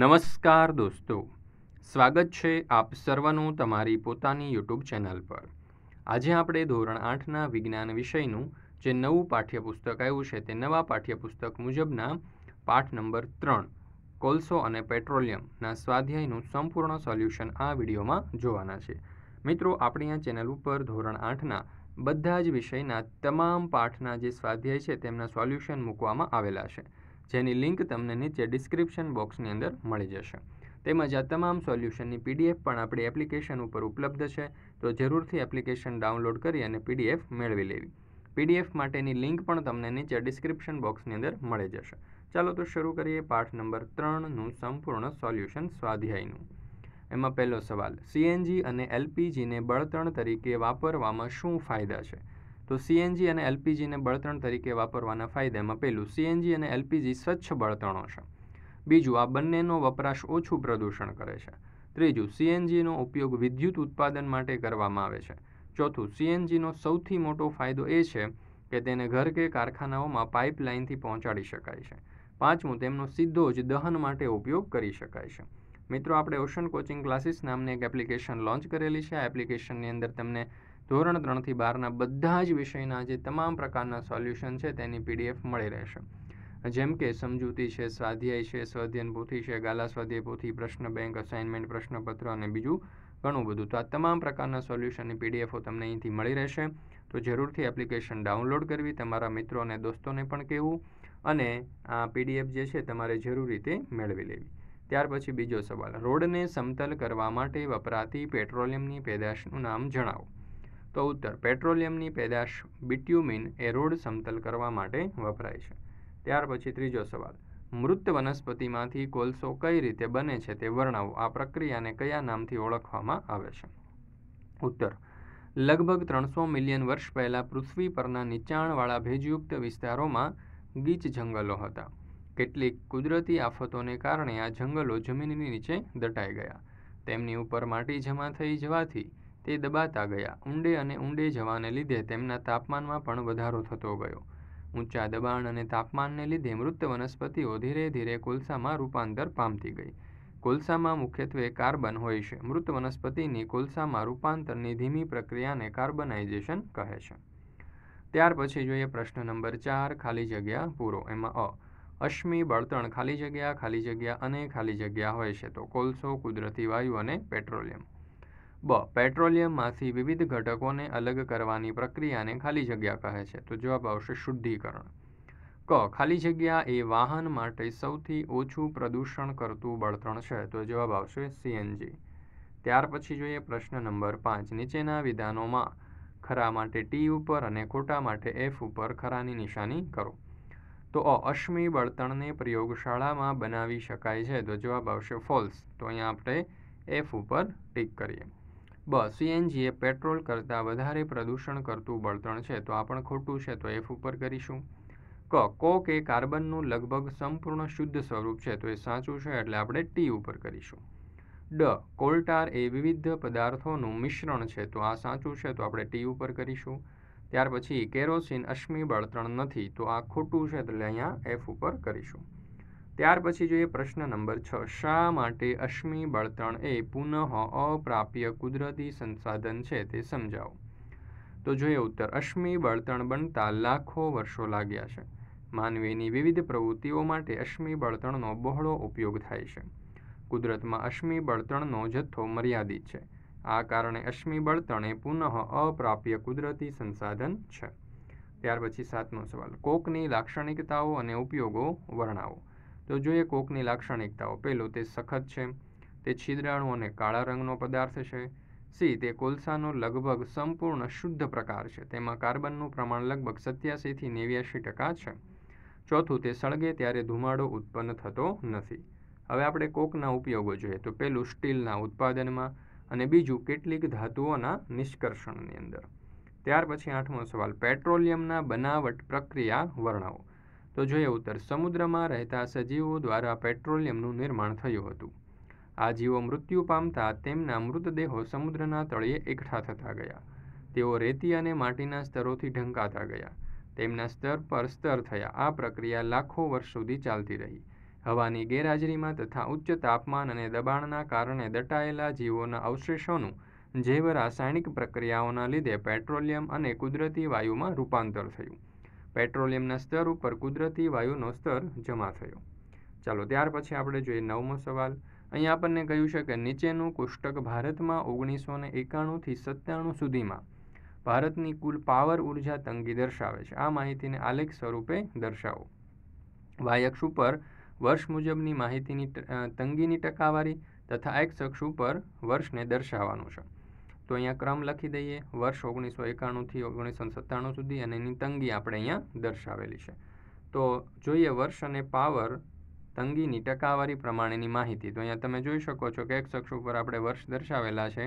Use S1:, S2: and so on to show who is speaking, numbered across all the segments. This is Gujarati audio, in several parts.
S1: નમસ્કાર દોસ્તો સ્વાગત છે આપ સર્વનું તમારી પોતાની યુટ્યુબ ચેનલ પર આજે આપણે ધોરણ આઠના વિજ્ઞાન વિષયનું જે નવું પાઠ્યપુસ્તક આવ્યું છે તે નવા પાઠ્યપુસ્તક મુજબના પાઠ નંબર ત્રણ કોલસો અને પેટ્રોલિયમના સ્વાધ્યાયનું સંપૂર્ણ સોલ્યુશન આ વિડીયોમાં જોવાના છે મિત્રો આપણી આ ચેનલ ઉપર ધોરણ આઠના બધા જ વિષયના તમામ પાઠના જે સ્વાધ્યાય છે તેમના સોલ્યુશન મૂકવામાં આવેલા છે જેની લિંક તમને નીચે ડિસ્ક્રિપ્શન બોક્સની અંદર મળી જશે તેમજ આ તમામ સોલ્યુશનની પીડીએફ પણ આપણી એપ્લિકેશન ઉપર ઉપલબ્ધ છે તો જરૂરથી એપ્લિકેશન ડાઉનલોડ કરી અને પીડીએફ મેળવી લેવી પીડીએફ માટેની લિંક પણ તમને નીચે ડિસ્ક્રિપ્શન બોક્સની અંદર મળી જશે ચાલો તો શરૂ કરીએ પાઠ નંબર ત્રણનું સંપૂર્ણ સોલ્યુશન સ્વાધ્યાયનું એમાં પહેલો સવાલ સીએનજી અને એલપીજીને બળતણ તરીકે વાપરવામાં શું ફાયદા છે તો સીએનજી અને એલપીજીને બળતણ તરીકે વાપરવાના ફાયદામાં પહેલું સીએનજી અને એલપીજી સ્વચ્છ બળતણો છે બીજું આ બંનેનો વપરાશ ઓછું પ્રદૂષણ કરે છે ત્રીજું સીએનજીનો ઉપયોગ વિદ્યુત ઉત્પાદન માટે કરવામાં આવે છે ચોથું સીએનજીનો સૌથી મોટો ફાયદો એ છે કે તેને ઘર કે કારખાનાઓમાં પાઇપલાઇનથી પહોંચાડી શકાય છે પાંચમું તેમનો સીધો જ દહન માટે ઉપયોગ કરી શકાય છે મિત્રો આપણે ઓશન કોચિંગ ક્લાસીસ નામની એક એપ્લિકેશન લોન્ચ કરેલી છે આ એપ્લિકેશનની અંદર તમને ધોરણ ત્રણથી બારના બધા જ વિષયના જે તમામ પ્રકારના સોલ્યુશન છે તેની પીડીએફ મળી રહેશે જેમ કે સમજૂતી છે સ્વાધ્યાય છે સ્વાધ્યન પોથી છે ગાલા સ્વાધ્યાય પોથી પ્રશ્ન બેંક અસાઇનમેન્ટ પ્રશ્નપત્ર અને બીજું ઘણું બધું તો આ તમામ પ્રકારના સોલ્યુશનની પીડીએફો તમને અહીંથી મળી રહેશે તો જરૂરથી એપ્લિકેશન ડાઉનલોડ કરવી તમારા મિત્રો અને દોસ્તોને પણ કહેવું અને આ પીડીએફ જે છે તમારે જરૂર રીતે મેળવી લેવી ત્યાર પછી બીજો સવાલ રોડને સમતલ કરવા માટે વપરાતી પેટ્રોલિયમની પેદાશનું નામ જણાવો તો ઉત્તર પેટ્રોલિયમની પેદાશ બિટ્યુમિન એ રોડ સમતલ કરવા માટે વપરાય છે ત્યાર પછી ત્રીજો સવાલ મૃત વનસ્પતિમાંથી કોલસો કઈ રીતે બને છે તે વર્ણવો આ પ્રક્રિયાને કયા નામથી ઓળખવામાં આવે છે ઉત્તર લગભગ ત્રણસો મિલિયન વર્ષ પહેલાં પૃથ્વી પરના નીચાણવાળા ભેજયુક્ત વિસ્તારોમાં ગીચ જંગલો હતા કેટલીક કુદરતી આફતોને કારણે આ જંગલો જમીનની નીચે દટાઈ ગયા તેમની ઉપર માટી જમા થઈ જવાથી તે દબાતા ગયા ઊંડે અને ઊંડે જવાને લીધે તેમના તાપમાનમાં પણ વધારો થતો ગયો ઊંચા દબાણ અને તાપમાનને લીધે મૃત વનસ્પતિઓ ધીરે ધીરે કોલસામાં રૂપાંતર પામતી ગઈ કોલસામાં મુખ્યત્વે કાર્બન હોય છે મૃત વનસ્પતિની કોલસામાં રૂપાંતરની ધીમી પ્રક્રિયાને કાર્બનાઇઝેશન કહે છે ત્યાર પછી જોઈએ પ્રશ્ન નંબર ચાર ખાલી જગ્યા પૂરો એમાં અ અશ્મિ બળતણ ખાલી જગ્યા ખાલી જગ્યા અને ખાલી જગ્યા હોય છે તો કોલસો કુદરતી વાયુ અને પેટ્રોલિયમ બ પેટ્રોલિયમમાંથી વિવિધ ઘટકોને અલગ કરવાની પ્રક્રિયાને ખાલી જગ્યા કહે છે તો જવાબ આવશે શુદ્ધિકરણ ક ખાલી જગ્યા એ વાહન માટે સૌથી ઓછું પ્રદૂષણ કરતું બળતણ છે તો જવાબ આવશે સીએનજી ત્યાર પછી જોઈએ પ્રશ્ન નંબર પાંચ નીચેના વિધાનોમાં ખરા માટે ટી ઉપર અને ખોટા માટે એફ ઉપર ખરાની નિશાની કરો તો અ અશ્મી બળતણને પ્રયોગશાળામાં બનાવી શકાય છે તો જવાબ આવશે ફોલ્સ તો અહીંયા આપણે એફ ઉપર ટીક કરીએ બ સીએનજી એ પેટ્રોલ કરતાં વધારે પ્રદૂષણ કરતું બળતણ છે તો આ પણ ખોટું છે તો એફ ઉપર કરીશું ક કોક એ કાર્બનનું લગભગ સંપૂર્ણ શુદ્ધ સ્વરૂપ છે તો એ સાચું છે એટલે આપણે ટી ઉપર કરીશું ડ કોલ્ટાર એ વિવિધ પદાર્થોનું મિશ્રણ છે તો આ સાચું છે તો આપણે ટી ઉપર કરીશું ત્યાર પછી કેરોસીન અશ્મિ બળતણ નથી તો આ ખોટું છે એટલે અહીંયા એફ ઉપર કરીશું ત્યાર પછી જોઈએ પ્રશ્ન નંબર છ શા માટે અશ્મિ બળતણ એ પુનઃ અપ્રાપ્ય કુદરતી સંસાધન છે તે સમજાવો તો જોઈએ ઉત્તર અશ્મિ બળતણ બનતા લાખો વર્ષો લાગ્યા છે માનવીની વિવિધ પ્રવૃત્તિઓ માટે અશ્મિ બળતણનો બહોળો ઉપયોગ થાય છે કુદરતમાં અશ્મિ બળતણનો જથ્થો મર્યાદિત છે આ કારણે અશ્મિ બળતણ એ પુનઃ અપ્રાપ્ય કુદરતી સંસાધન છે ત્યાર પછી સાતમો સવાલ કોકની લાક્ષણિકતાઓ અને ઉપયોગો વર્ણવો તો જોઈએ કોકની લાક્ષણિકતાઓ પહેલું તે સખત છે તે છિદ્રાણુ અને કાળા રંગનો પદાર્થ છે સી તે કોલસાનો લગભગ સંપૂર્ણ શુદ્ધ પ્રકાર છે તેમાં કાર્બનનું પ્રમાણ લગભગ સત્યાસીથી નેવ્યાસી ટકા છે ચોથું તે સળગે ત્યારે ધુમાડો ઉત્પન્ન થતો નથી હવે આપણે કોકના ઉપયોગો જોઈએ તો પહેલું સ્ટીલના ઉત્પાદનમાં અને બીજું કેટલીક ધાતુઓના નિષ્કર્ષણની અંદર ત્યાર પછી આઠમો સવાલ પેટ્રોલિયમના બનાવટ પ્રક્રિયા વર્ણવો તો જોઈએ ઉત્તર સમુદ્રમાં રહેતા સજીવો દ્વારા પેટ્રોલિયમનું નિર્માણ થયું હતું આ જીવો મૃત્યુ પામતા તેમના મૃતદેહો સમુદ્રના તળિયે એકઠા થતા ગયા તેઓ રેતી અને માટીના સ્તરોથી ઢંકાતા ગયા તેમના સ્તર પર સ્તર થયા આ પ્રક્રિયા લાખો વર્ષ સુધી ચાલતી રહી હવાની ગેરહાજરીમાં તથા ઉચ્ચ તાપમાન અને દબાણના કારણે દટાયેલા જીવોના અવશેષોનું જેવ રાસાયણિક પ્રક્રિયાઓના લીધે પેટ્રોલિયમ અને કુદરતી વાયુમાં રૂપાંતર થયું પેટ્રોલિયમના સ્તર ઉપર કુદરતી વાયુનો સ્તર જમા થયો ચાલો ત્યાર પછી આપણે જોઈએ નવમો સવાલ અહીં આપણને કહ્યું છે કે નીચેનું કોષ્ટક ભારતમાં ઓગણીસો ને એકાણુંથી સત્તાણું સુધીમાં ભારતની કુલ પાવર ઉર્જા તંગી દર્શાવે છે આ માહિતીને આલેખ સ્વરૂપે દર્શાવો વાયક્ષ ઉપર વર્ષ મુજબની માહિતીની તંગીની ટકાવારી તથા એક્સ અક્ષ ઉપર વર્ષને દર્શાવવાનું છે તો અહીંયા ક્રમ લખી દઈએ વર્ષ ઓગણીસો એકાણુંથી ઓગણીસો સત્તાણું સુધી અને એની તંગી આપણે અહીંયા દર્શાવેલી છે તો જોઈએ વર્ષ અને પાવર તંગીની ટકાવારી પ્રમાણેની માહિતી તો અહીંયા તમે જોઈ શકો છો કે એક અક્ષ ઉપર આપણે વર્ષ દર્શાવેલા છે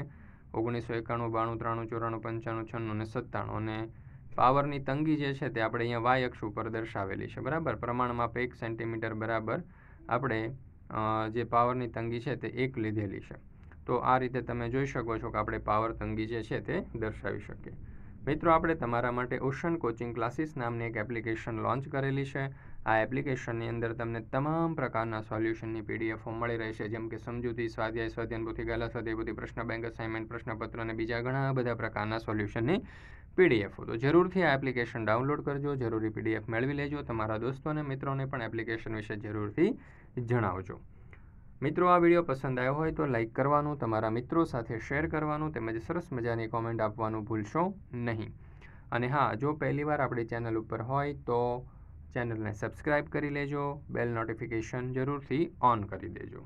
S1: ઓગણીસો એકાણું બાણું ત્રાણું ચોરાણું પંચાણું છન્નું અને સત્તાણું અને પાવરની તંગી જે છે તે આપણે અહીંયા વાય અક્ષ ઉપર દર્શાવેલી છે બરાબર પ્રમાણમાં આપણે એક સેન્ટીમીટર બરાબર આપણે જે પાવરની તંગી છે તે એક લીધેલી છે તો આ રીતે તમે જોઈ શકો છો કે આપણે પાવર તંગી જે છે તે દર્શાવી શકીએ મિત્રો આપણે તમારા માટે ઓશન કોચિંગ ક્લાસીસ નામની એક એપ્લિકેશન લોન્ચ કરેલી છે આ એપ્લિકેશનની અંદર તમને તમામ પ્રકારના સોલ્યુશનની પીડીએફો મળી રહેશે જેમ કે સમજૂતી સ્વાધ્યાય સ્વાધ્યાન પોથી ગાલા સ્વાધ્યાય પોથી પ્રશ્ન બેંક અસાઇનમેન્ટ પ્રશ્નપત્ર અને બીજા ઘણા બધા પ્રકારના સોલ્યુશનની પીડીએફો તો જરૂરથી આ એપ્લિકેશન ડાઉનલોડ કરજો જરૂરી પીડીએફ મેળવી લેજો તમારા દોસ્તો અને મિત્રોને પણ એપ્લિકેશન વિશે જરૂરથી જણાવજો મિત્રો આ વિડીયો પસંદ આવ્યો હોય તો લાઇક કરવાનું તમારા મિત્રો સાથે શેર કરવાનું તેમજ સરસ મજાની કોમેન્ટ આપવાનું ભૂલશો નહીં અને હા જો પહેલીવાર આપણે ચેનલ ઉપર હોય તો ચેનલને સબસ્ક્રાઇબ કરી લેજો બેલ નોટિફિકેશન જરૂરથી ઓન કરી દેજો